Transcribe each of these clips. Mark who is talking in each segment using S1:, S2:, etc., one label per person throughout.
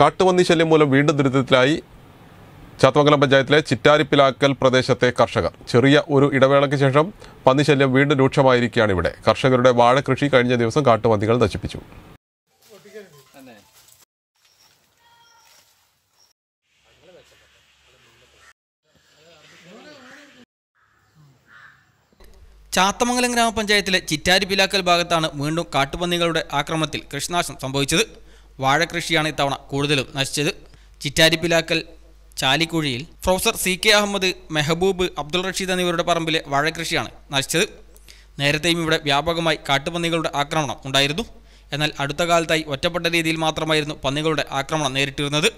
S1: കാട്ടുപന്നി ശല്യം മൂലം വീണ്ടും ദുരിതത്തിലായി ചാത്തമംഗലം പഞ്ചായത്തിലെ ചിറ്റാരിപ്പിലാക്കൽ പ്രദേശത്തെ കർഷകർ ചെറിയ ഒരു ഇടവേളയ്ക്ക് ശേഷം പന്നിശല്യം വീണ്ടും രൂക്ഷമായിരിക്കുകയാണ് ഇവിടെ കർഷകരുടെ വാഴ കൃഷി കഴിഞ്ഞ ദിവസം കാട്ടുപന്നികൾ നശിപ്പിച്ചു
S2: ചാത്തമംഗലം ഗ്രാമപഞ്ചായത്തിലെ ചിറ്റാരിപ്പിലാക്കൽ ഭാഗത്താണ് വീണ്ടും കാട്ടുപന്നികളുടെ ആക്രമണത്തിൽ കൃഷിനാശം സംഭവിച്ചത് വാഴകൃഷിയാണ് ഇത്തവണ കൂടുതലും നശിച്ചത് ചിറ്റാരിപ്പിലാക്കൽ ചാലിക്കുഴിയിൽ professor C K Ahammed Mehboob Abdul Rasheed എന്നിവരുടെ പറമ്പിലെ വാഴകൃഷിയാണ് നശിച്ചത് നേരത്തെയും ഇവിടെ വ്യാപകമായി കാട്ടുപന്നികളുടെ ആക്രമണം ഉണ്ടായിരുന്നു എന്നാൽ അടുത്ത കാലത്തായി ഒറ്റപ്പെട്ട രീതിയിൽ മാത്രമായിരുന്നു പന്നികളുടെ ആക്രമണം നേരിട്ടിരുന്നത്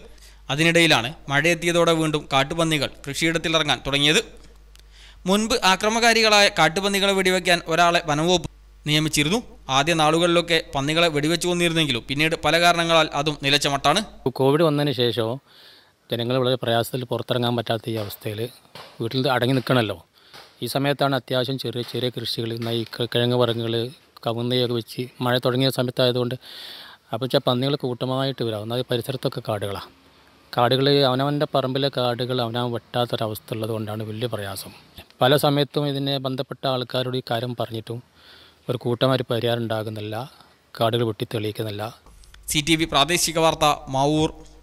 S2: അതിനിടയിലാണ് മഴയെത്തിയതോടെ വീണ്ടും കാട്ടുപന്നികൾ കൃഷിയിടത്തിലിറങ്ങാൻ തുടങ്ങിയത് മുൻപ് ആക്രമകാരികളായ കാട്ടുപന്നികളെ വെടിവെക്കാൻ ഒരാളെ വനംവകുപ്പ് നിയമിച്ചിരുന്നു ആദ്യ നാളുകളിലൊക്കെ പന്നികളെ വെടിവെച്ചു കൊന്നിരുന്നെങ്കിലും പിന്നീട് പല കാരണങ്ങളാൽ അതും നിലച്ച മട്ടാണ്
S3: കോവിഡ് വന്നതിന് ശേഷം ജനങ്ങൾ വളരെ പ്രയാസത്തിൽ പുറത്തിറങ്ങാൻ പറ്റാത്ത ഈ അവസ്ഥയിൽ വീട്ടിൽ അടങ്ങി നിൽക്കണമല്ലോ ഈ സമയത്താണ് അത്യാവശ്യം ചെറിയ ചെറിയ കൃഷികൾ നൈ കിഴങ്ങ് വർഗ്ഗങ്ങൾ കവുന്നയൊക്കെ വെച്ച് മഴ തുടങ്ങിയ സമയത്തായതുകൊണ്ട് അപ്പോൾ വെച്ചാൽ പന്നികൾ കൂട്ടമായിട്ട് വരാം എന്നാൽ പരിസരത്തൊക്കെ കാടുകളാണ് കാടുകൾ അവനവൻ്റെ പറമ്പിലെ കാടുകൾ അവനവൻ വെട്ടാത്തൊരവസ്ഥ ഉള്ളത് കൊണ്ടാണ് വലിയ പ്രയാസം പല സമയത്തും ഇതിനെ ബന്ധപ്പെട്ട ആൾക്കാരോട് ഈ കാര്യം പറഞ്ഞിട്ടും ഒരു കൂട്ടമായി പരിഹാരം ഉണ്ടാകുന്നില്ല കാടുകൾ വെട്ടിത്തെളിയിക്കുന്നില്ല
S2: സി ടി വി പ്രാദേശിക വാർത്ത മാവൂർ